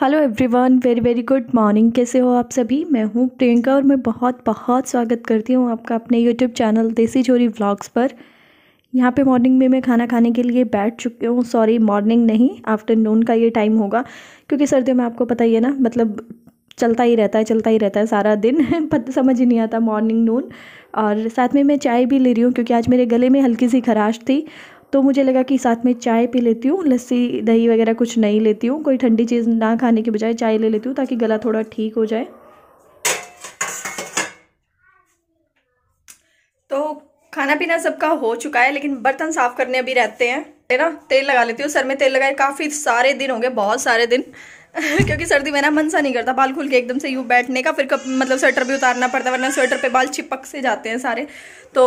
hello everyone very very good morning कैसे हो आप सभी मैं हूँ प्रियंका और मैं बहुत बहुत स्वागत करती हूँ आपका अपने यूट्यूब चैनल देसी जोरी व्लॉग्स पर यहाँ पे मॉर्निंग में मैं खाना खाने के लिए बैठ चुकी हूँ सॉरी मॉर्निंग नहीं आफ्टरनून का ये टाइम होगा क्योंकि सर्दियों में आपको पता ही है ना मतलब चलता ही रहता है चलता ही रहता है सारा दिन पता समझ ही नहीं आता मॉर्निंग नून और साथ में मैं चाय भी ले रही हूँ क्योंकि आज मेरे गले में हल्की सी खराश थी तो मुझे लगा कि साथ में चाय पी लेती हूँ लस्सी दही वगैरह कुछ नहीं लेती हूँ कोई ठंडी चीज़ ना खाने के बजाय चाय ले लेती हूँ ताकि गला थोड़ा ठीक हो जाए तो खाना पीना सबका हो चुका है लेकिन बर्तन साफ करने अभी रहते हैं है ना तेल लगा लेती हूँ सर में तेल लगाए काफ़ी सारे दिन हो गए बहुत सारे दिन क्योंकि सर्दी में ना मन सा नहीं करता बाल खुल के एकदम से यूँ बैठने का फिर कब मतलब स्वेटर भी उतारना पड़ता है वरना स्वेटर पे बाल चिपक से जाते हैं सारे तो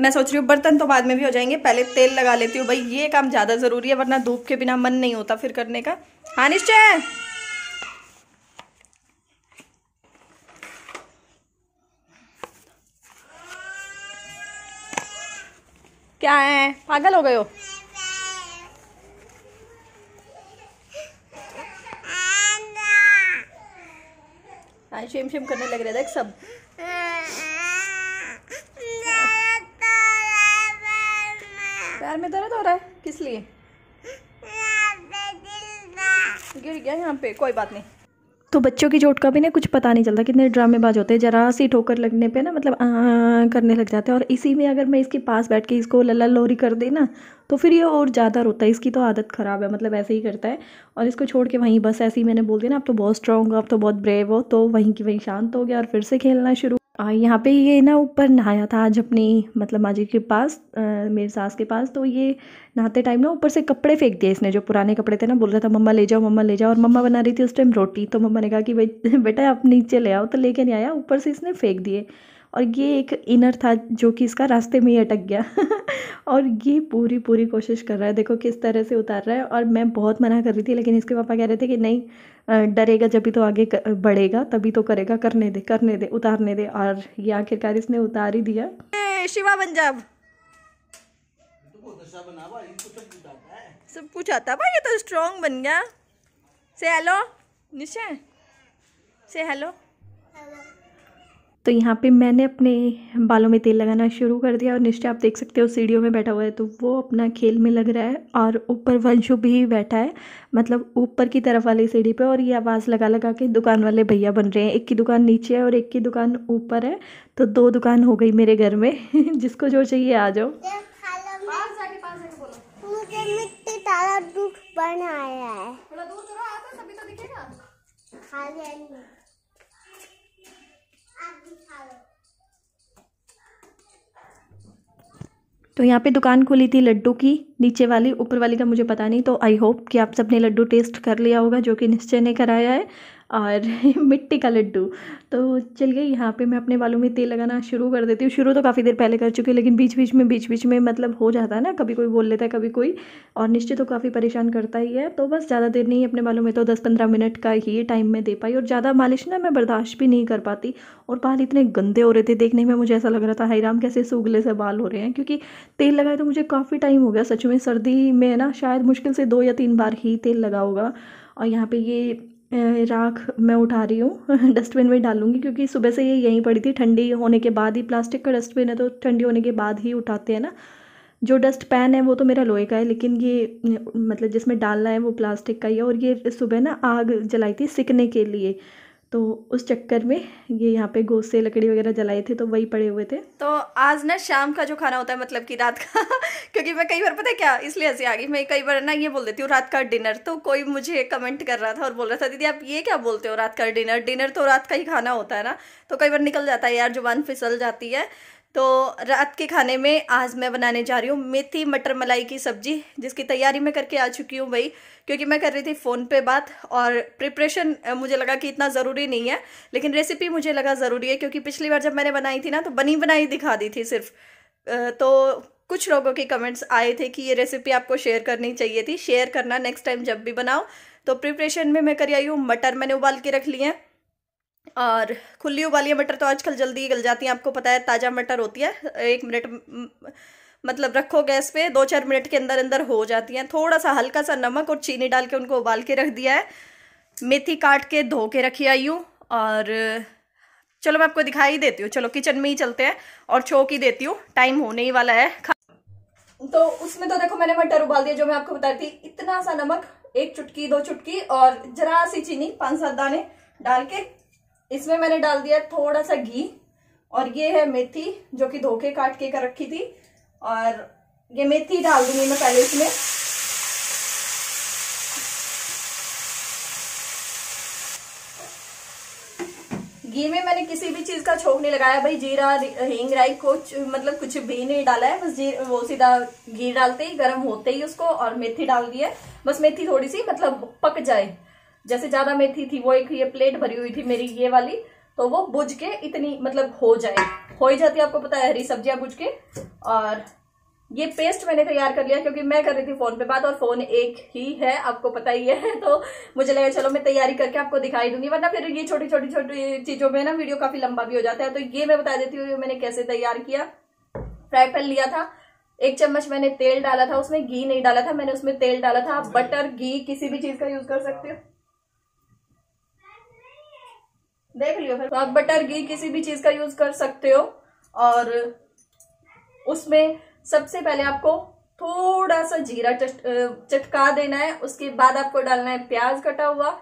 मैं सोच रही हूँ बर्तन तो बाद में भी हो जाएंगे पहले तेल लगा लेती हूँ भाई ये काम ज़्यादा ज़रूरी है वरना धूप के बिना मन नहीं होता फिर करने का हाँ निश्चय क्या है पागल हो गए हो शिम शिम करने लग रहे थे सब पैर में दर्द हो रहा है किस लिए गिर गया यहाँ पे कोई बात नहीं तो बच्चों की चोट का भी ना कुछ पता नहीं चलता कितने ड्रामेबाज होते हैं जरा सी ठोकर लगने पे ना मतलब आ करने लग जाते हैं और इसी में अगर मैं इसके पास बैठ के इसको लल्ला लोरी कर दे ना तो फिर ये और ज़्यादा रोता है इसकी तो आदत ख़राब है मतलब ऐसे ही करता है और इसको छोड़ के वहीं बस ऐसे ही मैंने बोल दिया ना आप तो बहुत स्ट्रांग हो आप तो बहुत ब्रेव हो तो वहीं की वहीं शांत हो गया और फिर से खेलना शुरू यहाँ पे ये ना ऊपर नहाया था आज अपनी मतलब माँ जी के पास मेरे सास के पास तो ये नहाते टाइम ना ऊपर से कपड़े फेंक दिए इसने जो पुराने कपड़े थे ना बोल रहा था मम्मा ले जाओ मम्मा ले जाओ और मम्मा बना रही थी उस टाइम रोटी तो मम्मा ने कहा कि बेटा आप नीचे ले आओ तो लेके नहीं आया ऊपर से इसने फेंक दिए और ये एक इनर था जो कि इसका रास्ते में ही अटक गया और ये पूरी पूरी कोशिश कर रहा है देखो किस तरह से उतार रहा है और मैं बहुत मना कर रही थी लेकिन इसके पापा कह रहे थे कि नहीं डरेगा जब भी तो आगे बढ़ेगा तभी तो करेगा करने दे करने दे उतारने दे और ये आखिरकार इसने उतार ही दिया शिवा पंजाब सब कुछ आता भाई ये तो स्ट्रॉन्ग बन गया से हेलो निशा से हेलो तो यहाँ पे मैंने अपने बालों में तेल लगाना शुरू कर दिया और निश्चय आप देख सकते हो सीढ़ियों में बैठा हुआ है तो वो अपना खेल में लग रहा है और ऊपर वंशु भी बैठा है मतलब ऊपर की तरफ वाली सीढ़ी पे और ये आवाज़ लगा लगा के दुकान वाले भैया बन रहे हैं एक की दुकान नीचे है और एक की दुकान ऊपर है तो दो दुकान हो गई मेरे घर में जिसको जो चाहिए आ जाओ बनाया है तो यहाँ पे दुकान खुली थी लड्डू की नीचे वाली ऊपर वाली का मुझे पता नहीं तो आई होप कि आप सबने लड्डू टेस्ट कर लिया होगा जो कि निश्चय ने कराया है और मिट्टी का लड्डू तो चलिए यहाँ पे मैं अपने बालों में तेल लगाना शुरू कर देती हूँ शुरू तो काफ़ी देर पहले कर चुकी हूँ लेकिन बीच बीच में बीच बीच में मतलब हो जाता है ना कभी कोई बोल लेता है कभी कोई और निश्चित तो काफ़ी परेशान करता ही है तो बस ज़्यादा देर नहीं अपने बालों में तो दस पंद्रह मिनट का ही टाइम मैं दे पाई और ज़्यादा मालिश ना मैं बर्दाश्त भी नहीं कर पाती और बाल इतने गंदे हो रहे थे देखने में मुझे ऐसा लग रहा था हैराम कैसे सूगले से बाल हो रहे हैं क्योंकि तेल लगाए तो मुझे काफ़ी टाइम हो गया सच में सर्दी में ना शायद मुश्किल से दो या तीन बार ही तेल लगा होगा और यहाँ पे ये राख मैं उठा रही हूँ डस्टबिन में डालूँगी क्योंकि सुबह से ये यहीं पड़ी थी ठंडी होने के बाद ही प्लास्टिक का डस्टबिन है तो ठंडी होने के बाद ही उठाते हैं ना जो डस्ट पैन है वो तो मेरा लोहे का है लेकिन ये मतलब जिसमें डालना है वो प्लास्टिक का ही है और ये सुबह ना आग जलाई थी सिकने के लिए तो उस चक्कर में ये यहाँ पे गोसे लकड़ी वगैरह जलाए थे तो वही पड़े हुए थे तो आज ना शाम का जो खाना होता है मतलब कि रात का क्योंकि मैं कई बार पता है क्या इसलिए ऐसे आ गई मैं कई बार ना ये बोल देती हूँ रात का डिनर तो कोई मुझे कमेंट कर रहा था और बोल रहा था दीदी आप ये क्या बोलते हो रात का डिनर डिनर तो रात का ही खाना होता है ना तो कई बार निकल जाता है यार जुबान फिसल जाती है तो रात के खाने में आज मैं बनाने जा रही हूँ मेथी मटर मलाई की सब्ज़ी जिसकी तैयारी मैं करके आ चुकी हूँ भाई क्योंकि मैं कर रही थी फ़ोन पे बात और प्रिपरेशन मुझे लगा कि इतना ज़रूरी नहीं है लेकिन रेसिपी मुझे लगा ज़रूरी है क्योंकि पिछली बार जब मैंने बनाई थी ना तो बनी बनाई दिखा दी थी सिर्फ तो कुछ लोगों के कमेंट्स आए थे कि ये रेसिपी आपको शेयर करनी चाहिए थी शेयर करना नेक्स्ट टाइम जब भी बनाओ तो प्रिपरेशन में मैं कर आई हूँ मटर मैंने उबाल के रख लिए हैं और खुली उबाली मटर तो आजकल जल्दी गल जाती हैं आपको पता है ताज़ा मटर होती है एक मिनट मतलब रखो गैस पे दो चार मिनट के अंदर अंदर हो जाती हैं थोड़ा सा हल्का सा नमक और चीनी डाल के उनको उबाल के रख दिया है मेथी काट के धो के रखी आई हूँ और चलो मैं आपको दिखाई देती हूँ चलो किचन में ही चलते हैं और छोक ही देती हूँ टाइम होने ही वाला है तो उसमें तो देखो मैंने मटर उबाल दिया जो मैं आपको बता रही थी इतना सा नमक एक चुटकी दो चुटकी और जरा सी चीनी पांच सात दाने डाल के इसमें मैंने डाल दिया थोड़ा सा घी और ये है मेथी जो कि धोखे काट के कर रखी थी और ये मेथी डाल दूंगी मैं पहले इसमें घी में मैंने किसी भी चीज का छोक नहीं लगाया भाई जीरा हिंग राई कुछ मतलब कुछ भी नहीं डाला है बस जी वो सीधा घी डालते ही गर्म होते ही उसको और मेथी डाल दी है बस मेथी थोड़ी सी मतलब पक जाए जैसे ज्यादा मेथी थी वो एक ये प्लेट भरी हुई थी मेरी ये वाली तो वो बुझ के इतनी मतलब हो जाए हो ही जाती है आपको पता है हरी सब्जियां बुझ के और ये पेस्ट मैंने तैयार कर लिया क्योंकि मैं कर रही थी फोन पे बात और फोन एक ही है आपको पता ही है तो मुझे लगा चलो मैं तैयारी करके आपको दिखाई दूंगी वरना फिर ये छोटी छोटी छोटी चीजों में ना वीडियो काफी लंबा भी हो जाता है तो ये मैं बता देती हूँ मैंने कैसे तैयार किया फ्राई पैन लिया था एक चम्मच मैंने तेल डाला था उसमें घी नहीं डाला था मैंने उसमें तेल डाला था आप बटर घी किसी भी चीज का यूज कर सकते हो देख लियो फिर तो आप बटर घी किसी भी चीज़ का यूज़ कर सकते हो और उसमें सबसे पहले आपको थोड़ा सा जीरा चटका देना है उसके बाद आपको डालना है प्याज कटा हुआ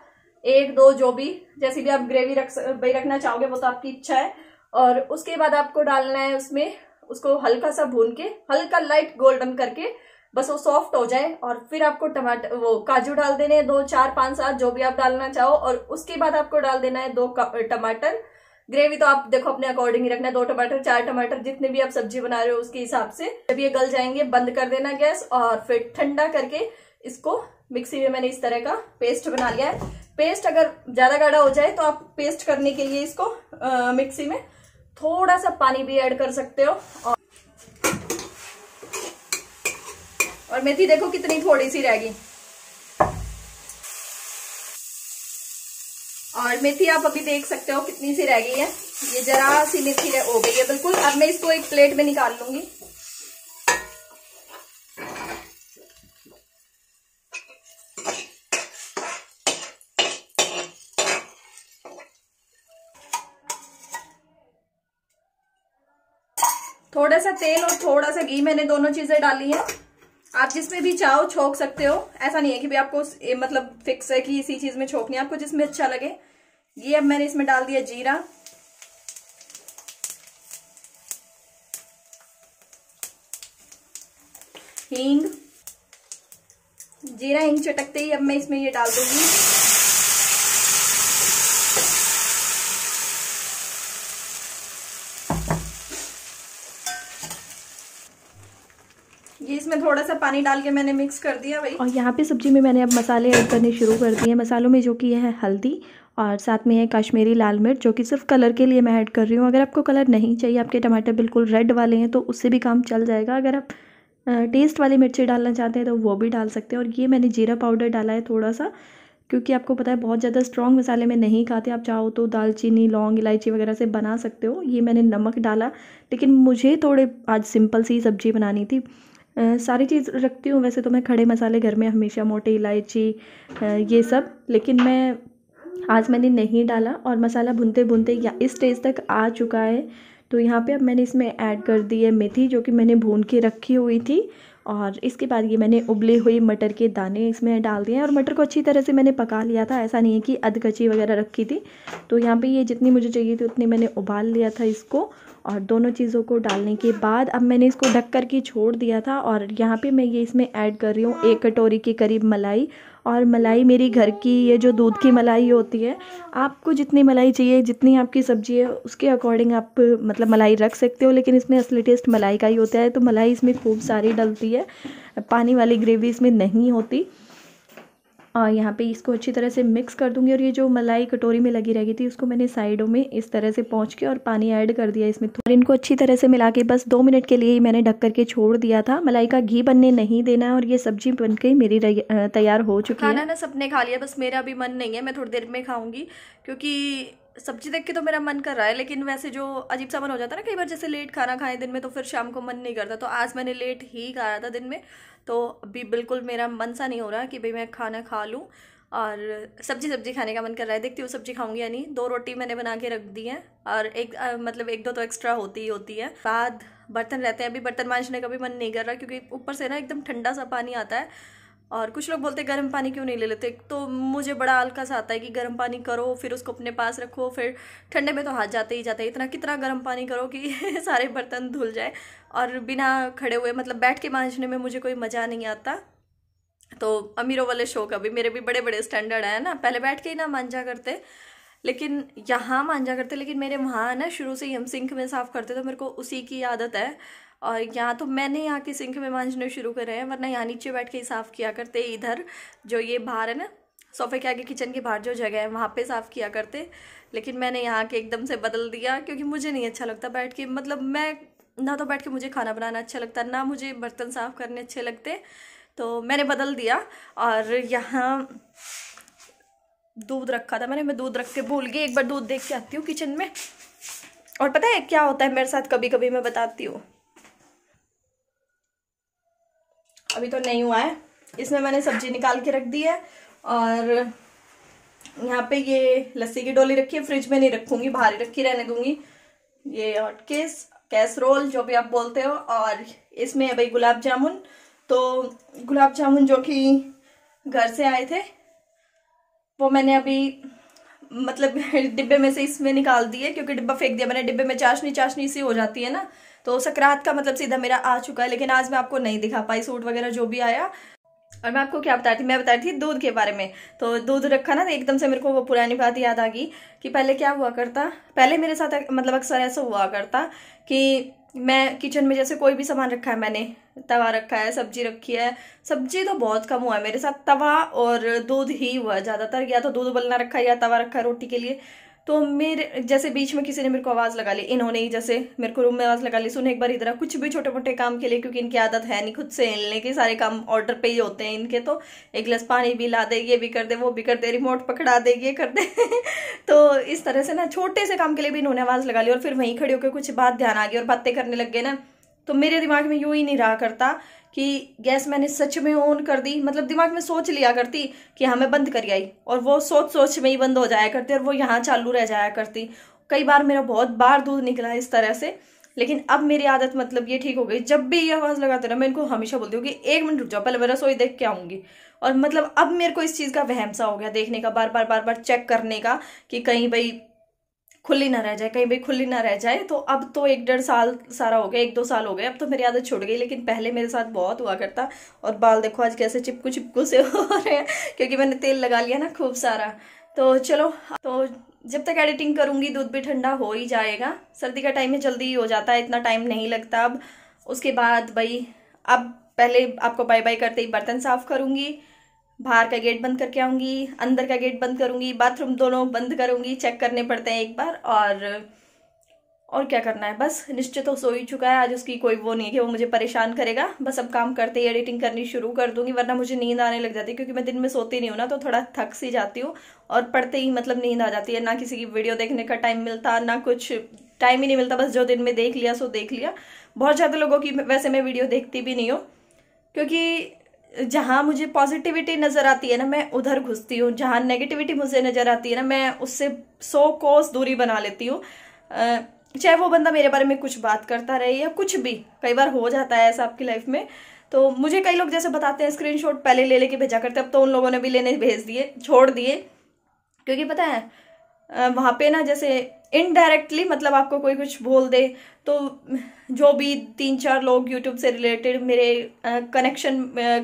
एक दो जो भी जैसे भी आप ग्रेवी रख भाई रखना चाहोगे वो तो आपकी इच्छा है और उसके बाद आपको डालना है उसमें उसको हल्का सा भून के हल्का लाइट गोल्डन करके बस वो सॉफ्ट हो जाए और फिर आपको टमाटर वो काजू डाल देने दो चार पांच सात जो भी आप डालना चाहो और उसके बाद आपको डाल देना है दो टमाटर ग्रेवी तो आप देखो अपने अकॉर्डिंग ही रखना है दो टमाटर चार टमाटर जितने भी आप सब्जी बना रहे हो उसके हिसाब से जब ये गल जाएंगे बंद कर देना गैस और फिर ठंडा करके इसको मिक्सी में मैंने इस तरह का पेस्ट बना लिया है पेस्ट अगर ज्यादा गाढ़ा हो जाए तो आप पेस्ट करने के लिए इसको आ, मिक्सी में थोड़ा सा पानी भी ऐड कर सकते हो और और मेथी देखो कितनी थोड़ी सी रहेगी और मेथी आप अभी देख सकते हो कितनी सी रह गई है ये जरा सी मेथी हो गई है बिल्कुल अब मैं इसको एक प्लेट में निकाल लूंगी थोड़ा सा तेल और थोड़ा सा घी मैंने दोनों चीजें डाली हैं आप जिसमें भी चाहो छोक सकते हो ऐसा नहीं है कि भी आपको ए, मतलब फिक्स है कि इसी चीज में छोकनी है आपको जिसमें अच्छा लगे ये अब मैंने इसमें डाल दिया जीरा हींग जीरा हिंग चटकते ही अब मैं इसमें ये डाल दूंगी इसमें थोड़ा सा पानी डाल के मैंने मिक्स कर दिया भाई और यहाँ पे सब्जी में मैंने अब मसाले ऐड करने शुरू कर दिए मसालों में जो कि है हल्दी और साथ में है कश्मीरी लाल मिर्च जो कि सिर्फ कलर के लिए मैं ऐड कर रही हूँ अगर आपको कलर नहीं चाहिए आपके टमाटर बिल्कुल रेड वाले हैं तो उससे भी काम चल जाएगा अगर आप टेस्ट वाली मिर्ची डालना चाहते हैं तो वो भी डाल सकते हैं और ये मैंने जीरा पाउडर डाला है थोड़ा सा क्योंकि आपको पता है बहुत ज़्यादा स्ट्रॉन्ग मसाले में नहीं खाते आप चाहो तो दालचीनी लौंग इलायची वगैरह से बना सकते हो ये मैंने नमक डाला लेकिन मुझे थोड़े आज सिंपल सी सब्ज़ी बनानी थी सारी चीज़ रखती हूँ वैसे तो मैं खड़े मसाले घर में हमेशा मोटी इलायची ये सब लेकिन मैं आज मैंने नहीं डाला और मसाला भुनते भुनते या इस स्टेज तक आ चुका है तो यहाँ पे अब मैंने इसमें ऐड कर दी है मेथी जो कि मैंने भून के रखी हुई थी और इसके बाद ये मैंने उबले हुए मटर के दाने इसमें डाल दिए हैं और मटर को अच्छी तरह से मैंने पका लिया था ऐसा नहीं है कि अधकची वगैरह रखी थी तो यहाँ पे ये जितनी मुझे चाहिए थी उतनी मैंने उबाल लिया था इसको और दोनों चीज़ों को डालने के बाद अब मैंने इसको ढक कर के छोड़ दिया था और यहाँ पर मैं ये इसमें ऐड कर रही हूँ एक कटोरी के करीब मलाई और मलाई मेरी घर की ये जो दूध की मलाई होती है आपको जितनी मलाई चाहिए जितनी आपकी सब्ज़ी है उसके अकॉर्डिंग आप मतलब मलाई रख सकते हो लेकिन इसमें असली टेस्ट मलाई का ही होता है तो मलाई इसमें खूब सारी डलती है पानी वाली ग्रेवी इसमें नहीं होती और यहाँ पे इसको अच्छी तरह से मिक्स कर दूँगी और ये जो मलाई कटोरी में लगी रह गई थी उसको मैंने साइडों में इस तरह से पहुँच के और पानी ऐड कर दिया इसमें और इनको अच्छी तरह से मिला के बस दो मिनट के लिए ही मैंने ढक करके छोड़ दिया था मलाई का घी बनने नहीं देना है और ये सब्जी बन के मेरी तैयार हो चुकी है खाना ना सबने खा लिया बस मेरा भी मन नहीं है मैं थोड़ी देर में खाऊँगी क्योंकि सब्जी देख के तो मेरा मन कर रहा है लेकिन वैसे जो अजीब सा मन हो जाता है ना कई बार जैसे लेट खाना खाएं दिन में तो फिर शाम को मन नहीं करता तो आज मैंने लेट ही खाया था दिन में तो अभी बिल्कुल मेरा मन सा नहीं हो रहा कि भाई मैं खाना खा लूँ और सब्जी सब्जी खाने का मन कर रहा है देखती हूँ सब्जी खाऊंगी या नहीं दो रोटी मैंने बना के रख दी है और एक आ, मतलब एक दो तो एक्स्ट्रा होती ही होती है बाद बर्तन रहते हैं अभी बर्तन मांझने का भी मन नहीं कर रहा क्योंकि ऊपर से ना एकदम ठंडा सा पानी आता है और कुछ लोग बोलते गर्म पानी क्यों नहीं ले लेते तो मुझे बड़ा हल्का सा आता है कि गर्म पानी करो फिर उसको अपने पास रखो फिर ठंडे में तो हाथ जाते ही जाते हैं इतना कितना गर्म पानी करो कि सारे बर्तन धुल जाए और बिना खड़े हुए मतलब बैठ के मांझने में मुझे कोई मज़ा नहीं आता तो अमीरों वाले शो का भी मेरे भी बड़े बड़े स्टैंडर्ड हैं ना पहले बैठ के ही ना मांझा करते लेकिन यहाँ मांझा करते लेकिन मेरे वहाँ ना शुरू से ही हम सिंक में साफ़ करते तो मेरे को उसी की आदत है और यहाँ तो मैंने यहाँ के सिंक में मांझने शुरू करे हैं वरना यहाँ नीचे बैठ के ही साफ़ किया करते इधर जो ये बाहर है ना सोफ़े के आगे किचन के बाहर जो जगह है वहाँ पे साफ़ किया करते लेकिन मैंने यहाँ के एकदम से बदल दिया क्योंकि मुझे नहीं अच्छा लगता बैठ के मतलब मैं ना तो बैठ के मुझे खाना बनाना अच्छा लगता ना मुझे बर्तन साफ़ करने अच्छे लगते तो मैंने बदल दिया और यहाँ दूध रखा था मैंने मैं दूध रख के भूल गई एक बार दूध देख के आती हूँ किचन में और पता है क्या होता है मेरे साथ कभी कभी मैं बताती हूँ अभी तो नहीं हुआ है इसमें मैंने सब्जी निकाल के रख दी है और यहाँ पे ये लस्सी की डोली रखी है फ्रिज में नहीं रखूंगी बाहर रखी रहने दूंगी ये हॉटकेस कैसरोल जो भी आप बोलते हो और इसमें है भाई गुलाब जामुन तो गुलाब जामुन जो कि घर से आए थे वो मैंने अभी मतलब डिब्बे में से इसमें निकाल दिए क्योंकि डिब्बा फेंक दिया मैंने डिब्बे में चाशनी चाशनी सी हो जाती है ना तो सकरात का मतलब सीधा मेरा आ चुका है लेकिन आज मैं आपको नहीं दिखा पाई सूट वगैरह जो भी आया और मैं आपको क्या बता रही थी मैं बताई थी दूध के बारे में तो दूध रखा ना एकदम से मेरे को वो पुरानी बात याद आ गई कि पहले क्या हुआ करता पहले मेरे साथ मतलब अक्सर ऐसा हुआ करता कि मैं किचन में जैसे कोई भी सामान रखा है मैंने तवा रखा है सब्जी रखी है सब्जी तो बहुत कम हुआ है मेरे साथ तवा और दूध ही हुआ ज़्यादातर या तो दूध उबलना रखा है या तवा रखा है रोटी के लिए तो मेरे जैसे बीच में किसी ने मेरे को आवाज़ लगा ली इन्होंने ही जैसे मेरे को रूम में आवाज़ लगा ली सुने एक बार इधर कुछ भी छोटे मोटे काम के लिए क्योंकि इनकी आदत है नहीं खुद से हिलने के सारे काम ऑर्डर पे ही होते हैं इनके तो एक गिलास पानी भी ला दे ये भी कर दे वो भी कर दे रिमोट पकड़ा दे ये कर दे तो इस तरह से ना छोटे से काम के लिए भी इन्होंने आवाज़ लगा ली और फिर वहीं खड़े होकर कुछ बात ध्यान आ गई और बातें करने लग गए ना तो मेरे दिमाग में यू ही नहीं रहा करता कि गैस मैंने सच में ऑन कर दी मतलब दिमाग में सोच लिया करती कि हमें हाँ, बंद करी आई और वो सोच सोच में ही बंद हो जाया करती और वो यहाँ चालू रह जाया करती कई बार मेरा बहुत बार दूध निकला इस तरह से लेकिन अब मेरी आदत मतलब ये ठीक हो गई जब भी ये आवाज़ लगाते ना मैं इनको हमेशा बोलती हूँ कि एक मिनट रुक जाओ पहले मैं रसोई देख के आऊँगी और मतलब अब मेरे को इस चीज़ का वहम सा हो गया देखने का बार बार बार बार चेक करने का कि कहीं भाई खुली ना रह जाए कहीं भी खुली ना रह जाए तो अब तो एक डेढ़ साल सारा हो गया एक दो साल हो गए अब तो मेरी आदत छुट गई लेकिन पहले मेरे साथ बहुत हुआ करता और बाल देखो आज कैसे चिपकू चिपकू से हो रहे हैं क्योंकि मैंने तेल लगा लिया ना खूब सारा तो चलो तो जब तक एडिटिंग करूँगी दूध भी ठंडा हो ही जाएगा सर्दी का टाइम है जल्दी ही हो जाता है इतना टाइम नहीं लगता अब उसके बाद भाई अब पहले आपको बाय बाय करते ही बर्तन साफ़ करूँगी बाहर का गेट बंद करके आऊँगी अंदर का गेट बंद करूँगी बाथरूम दोनों बंद करूँगी चेक करने पड़ते हैं एक बार और और क्या करना है बस निश्चित तो सो ही चुका है आज उसकी कोई वो नहीं है कि वो मुझे परेशान करेगा बस अब काम करते ही एडिटिंग करनी शुरू कर दूंगी वरना मुझे नींद आने लग जाती है क्योंकि मैं दिन में सोती नहीं हूँ ना तो थोड़ा थक सी जाती हूँ और पढ़ते ही मतलब नींद आ जाती है ना किसी की वीडियो देखने का टाइम मिलता ना कुछ टाइम ही नहीं मिलता बस जो दिन में देख लिया सो देख लिया बहुत ज़्यादा लोगों की वैसे मैं वीडियो देखती भी नहीं हूँ क्योंकि जहाँ मुझे पॉजिटिविटी नज़र आती है ना मैं उधर घुसती हूँ जहाँ नेगेटिविटी मुझे नज़र आती है ना मैं उससे सौ कोस दूरी बना लेती हूँ चाहे वो बंदा मेरे बारे में कुछ बात करता रहे या कुछ भी कई बार हो जाता है ऐसा आपकी लाइफ में तो मुझे कई लोग जैसे बताते हैं स्क्रीनशॉट पहले ले लेके भेजा करते अब तो उन लोगों ने भी लेने भेज दिए छोड़ दिए क्योंकि पता है वहाँ पे ना जैसे इनडायरेक्टली मतलब आपको कोई कुछ बोल दे तो जो भी तीन चार लोग यूट्यूब से रिलेटेड मेरे कनेक्शन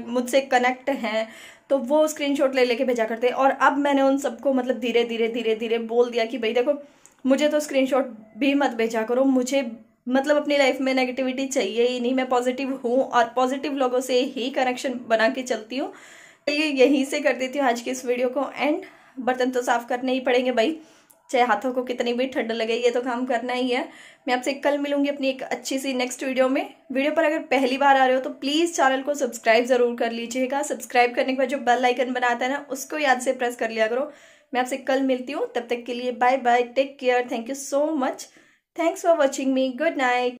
मुझसे कनेक्ट हैं तो वो स्क्रीनशॉट ले लेके भेजा करते और अब मैंने उन सबको मतलब धीरे धीरे धीरे धीरे बोल दिया कि भाई देखो मुझे तो स्क्रीनशॉट भी मत भेजा करो मुझे मतलब अपनी लाइफ में नेगेटिविटी चाहिए ही नहीं मैं पॉजिटिव हूँ और पॉजिटिव लोगों से ही कनेक्शन बना के चलती हूँ यहीं से कर देती हूँ आज की इस वीडियो को एंड बर्तन तो साफ़ करने ही पड़ेंगे भाई चाहे हाथों को कितनी भी ठंड लगे ये तो काम करना ही है मैं आपसे कल मिलूंगी अपनी एक अच्छी सी नेक्स्ट वीडियो में वीडियो पर अगर पहली बार आ रहे हो तो प्लीज़ चैनल को सब्सक्राइब ज़रूर कर लीजिएगा सब्सक्राइब करने के बाद जो बेल आइकन बनाता है ना उसको याद से प्रेस कर लिया करो मैं आपसे कल मिलती हूँ तब तक के लिए bye bye take care thank you so much thanks for watching me good night